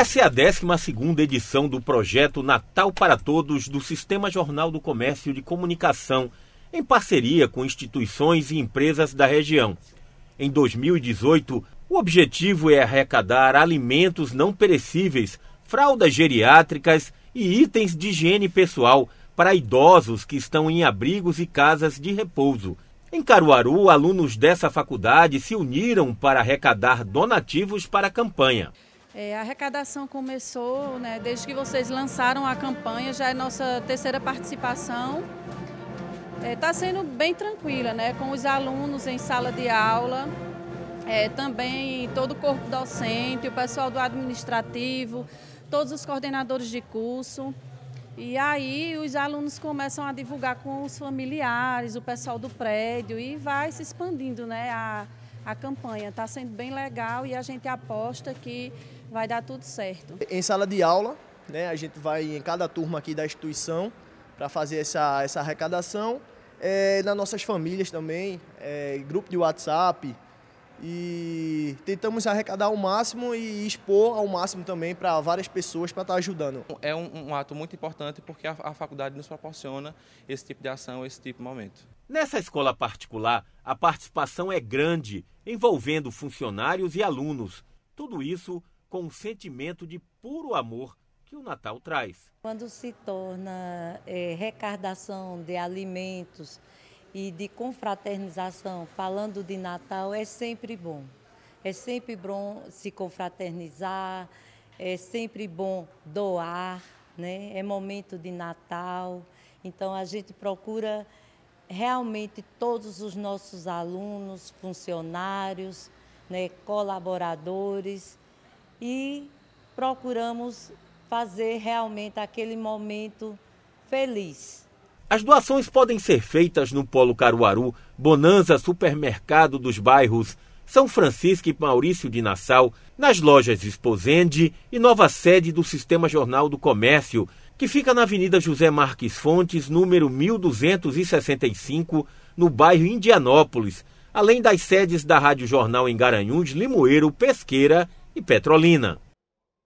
Essa é a 12ª edição do projeto Natal para Todos do Sistema Jornal do Comércio de Comunicação, em parceria com instituições e empresas da região. Em 2018, o objetivo é arrecadar alimentos não perecíveis, fraldas geriátricas e itens de higiene pessoal para idosos que estão em abrigos e casas de repouso. Em Caruaru, alunos dessa faculdade se uniram para arrecadar donativos para a campanha. É, a arrecadação começou, né, desde que vocês lançaram a campanha, já é nossa terceira participação. Está é, tá sendo bem tranquila, né, com os alunos em sala de aula, é, também todo o corpo docente, o pessoal do administrativo, todos os coordenadores de curso. E aí os alunos começam a divulgar com os familiares, o pessoal do prédio e vai se expandindo, né? A, a campanha. Está sendo bem legal e a gente aposta que vai dar tudo certo. Em sala de aula, né, a gente vai em cada turma aqui da instituição para fazer essa, essa arrecadação. É, nas nossas famílias também, é, grupo de WhatsApp, e tentamos arrecadar ao máximo e expor ao máximo também para várias pessoas para estar tá ajudando. É um, um, ato muito importante porque a, a faculdade nos proporciona esse tipo de ação, esse tipo de momento. Nessa escola particular, a participação é grande, envolvendo funcionários e alunos. Tudo isso com um sentimento de puro amor que o Natal traz. Quando se torna é, recardação de alimentos, e de confraternização, falando de Natal, é sempre bom. É sempre bom se confraternizar, é sempre bom doar, né? É momento de Natal, então a gente procura realmente todos os nossos alunos, funcionários, né, colaboradores e procuramos fazer realmente aquele momento feliz as doações podem ser feitas no Polo Caruaru, Bonanza Supermercado dos bairros São Francisco e Maurício de Nassau, nas lojas Exposende e nova sede do Sistema Jornal do Comércio, que fica na Avenida José Marques Fontes, número 1265, no bairro Indianópolis, além das sedes da Rádio Jornal em Garanhuns, Limoeiro, Pesqueira e Petrolina.